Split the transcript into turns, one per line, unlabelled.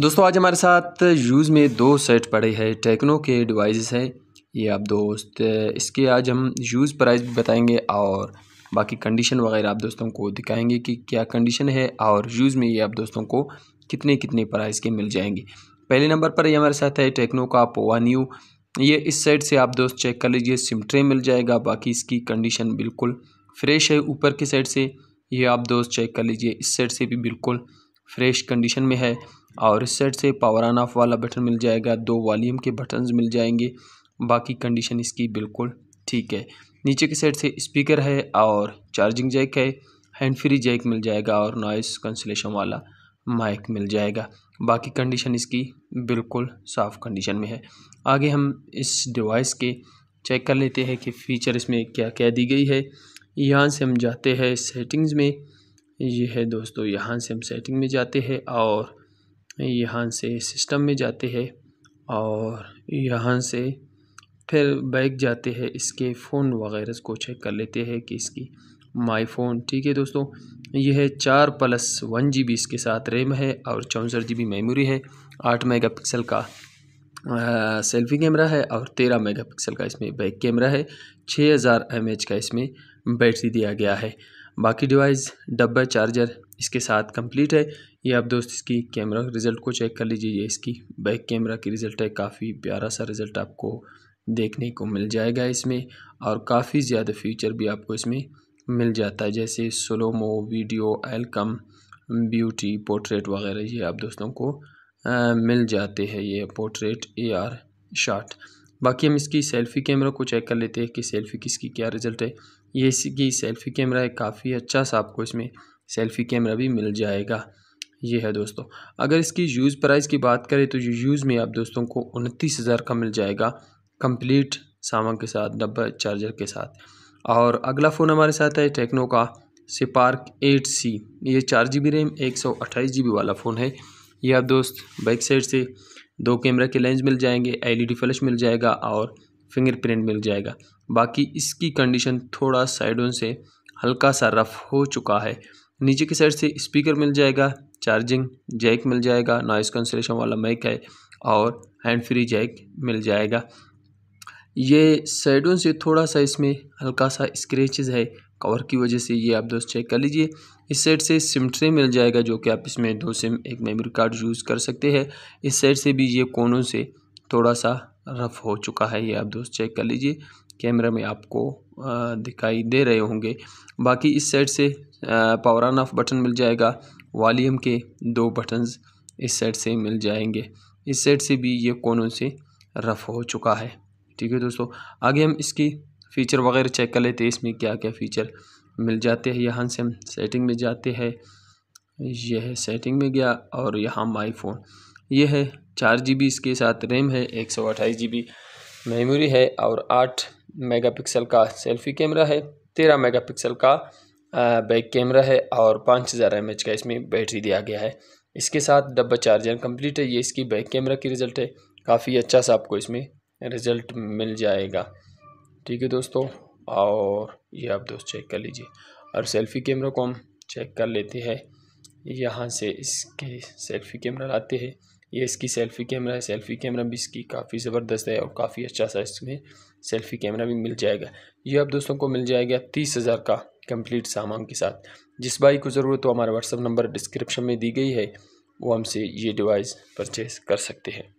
दोस्तों आज हमारे साथ यूज़ में दो सेट पड़े हैं टेक्नो के डिवाइसेस हैं ये आप दोस्त इसके आज हम यूज़ प्राइस भी बताएंगे और बाकी कंडीशन वगैरह आप दोस्तों को दिखाएंगे कि क्या कंडीशन है और यूज़ में ये आप दोस्तों को कितने कितने प्राइस के मिल जाएंगे पहले नंबर पर ये हमारे साथ है टेक्नो का पोवा न्यू ये इस साइड से आप दोस्त चेक कर लीजिए सिम ट्रे मिल जाएगा बाकी इसकी कंडीशन बिल्कुल फ्रेश है ऊपर की साइड से ये आप दोस्त चेक कर लीजिए इस साइड से भी बिल्कुल फ्रेश कंडीशन में है और इस साइड से पावर ऑन ऑफ वाला बटन मिल जाएगा दो वॉलीम के बटन मिल जाएंगे बाकी कंडीशन इसकी बिल्कुल ठीक है नीचे के साइड से स्पीकर है और चार्जिंग जैक है हैंड फ्री जैक मिल जाएगा और नॉइस कंसलेशन वाला माइक मिल जाएगा बाकी कंडीशन इसकी बिल्कुल साफ़ कंडीशन में है आगे हम इस डिवाइस के चेक कर लेते हैं कि फ़ीचर इसमें क्या क्या दी गई है यहाँ से हम जाते हैं सेटिंग्स में ये है दोस्तों यहाँ से हम सेटिंग में जाते हैं और यहाँ से सिस्टम में जाते हैं और यहाँ से फिर बैग जाते हैं इसके फ़ोन वगैरह को चेक कर लेते हैं कि इसकी माई फ़ोन ठीक है दोस्तों यह है चार प्लस वन जी बी इसके साथ रैम है और चौंसठ जी बी मेमोरी है आठ मेगा पिक्सल का आ, सेल्फी कैमरा है और तेरह मेगा पिक्सल का इसमें बैक कैमरा है छः हज़ार एम एच का इसमें बैटरी दिया गया है बाकी डिवाइस डब्बा चार्जर इसके साथ कंप्लीट है ये आप दोस्त इसकी कैमरा रिज़ल्ट को चेक कर लीजिए ये इसकी बैक कैमरा की रिज़ल्ट है काफ़ी प्यारा सा रिज़ल्ट आपको देखने को मिल जाएगा इसमें और काफ़ी ज़्यादा फीचर भी आपको इसमें मिल जाता है जैसे स्लोमो वीडियो एलकम ब्यूटी पोर्ट्रेट वगैरह ये आप दोस्तों को आ, मिल जाते हैं ये पोर्ट्रेट ए आर बाकी हम इसकी सेल्फ़ी कैमरा को चेक कर लेते हैं कि सेल्फ़ी किसकी क्या रिज़ल्ट है ये इसकी सेल्फ़ी कैमरा है काफ़ी अच्छा सा आपको इसमें सेल्फ़ी कैमरा भी मिल जाएगा ये है दोस्तों अगर इसकी यूज़ प्राइस की बात करें तो यूज़ में आप दोस्तों को उनतीस हज़ार का मिल जाएगा कंप्लीट सामान के साथ डब्बा चार्जर के साथ और अगला फ़ोन हमारे साथ है टेक्नो का सिपार्क एट सी ये चार जी बी रैम एक सौ अट्ठाईस जी बी वाला फ़ोन है ये आप दोस्त बैक साइड से दो कैमरा के लेंस मिल जाएंगे डी फ्लैश मिल जाएगा और फिंगरप्रिंट मिल जाएगा बाकी इसकी कंडीशन थोड़ा साइडों से हल्का सा रफ हो चुका है नीचे की साइड से स्पीकर मिल जाएगा चार्जिंग जैक मिल जाएगा नॉइस कंसलेशन वाला मैक है और हैंड फ्री जैक मिल जाएगा ये साइडों से थोड़ा सा इसमें हल्का सा स्क्रेचेस है कवर की वजह से ये आप दोस्त चेक कर लीजिए इस साइड से सिम ट्रे मिल जाएगा जो कि आप इसमें दो सिम एक मेमोरी कार्ड यूज़ कर सकते हैं इस साइड से भी ये कोनों से थोड़ा सा रफ़ हो चुका है ये आप दोस्त चेक कर लीजिए कैमरा में आपको दिखाई दे रहे होंगे बाकी इस साइड से पावर ऑन ऑफ बटन मिल जाएगा वॉलीम के दो बटन्स इस साइड से मिल जाएंगे इस साइड से भी ये कोनों से रफ़ हो चुका है ठीक है दोस्तों आगे हम इसकी फ़ीचर वगैरह चेक कर लेते हैं इसमें क्या क्या फ़ीचर मिल जाते हैं यहाँ से हम सेटिंग में जाते हैं यह है सेटिंग में गया और यहाँ माई फ़ोन ये है चार जी बी इसके साथ रैम है एक सौ अट्ठाईस जी बी मेमोरी है और आठ मेगापिक्सल का सेल्फी कैमरा है तेरह मेगापिक्सल का बैक कैमरा है और पाँच हज़ार एम का इसमें बैटरी दिया गया है इसके साथ डब्बा चार्जर कंप्लीट है ये इसकी बैक कैमरा की रिज़ल्ट है काफ़ी अच्छा सा आपको इसमें रिज़ल्ट मिल जाएगा ठीक है दोस्तों और ये आप दोस्त चेक कर लीजिए और सेल्फ़ी कैमरा को हम चेक कर लेते हैं यहाँ से इसके सेल्फ़ी कैमरा लाते हैं ये इसकी सेल्फ़ी कैमरा है सेल्फ़ी कैमरा भी इसकी काफ़ी ज़बरदस्त है और काफ़ी अच्छा सा इसमें सेल्फ़ी कैमरा भी मिल जाएगा ये आप दोस्तों को मिल जाएगा तीस हज़ार का कंप्लीट सामान के साथ जिस भाई को ज़रूरत हो हमारा व्हाट्सअप नंबर डिस्क्रिप्शन में दी गई है वो हमसे ये डिवाइस परचेज़ कर सकते हैं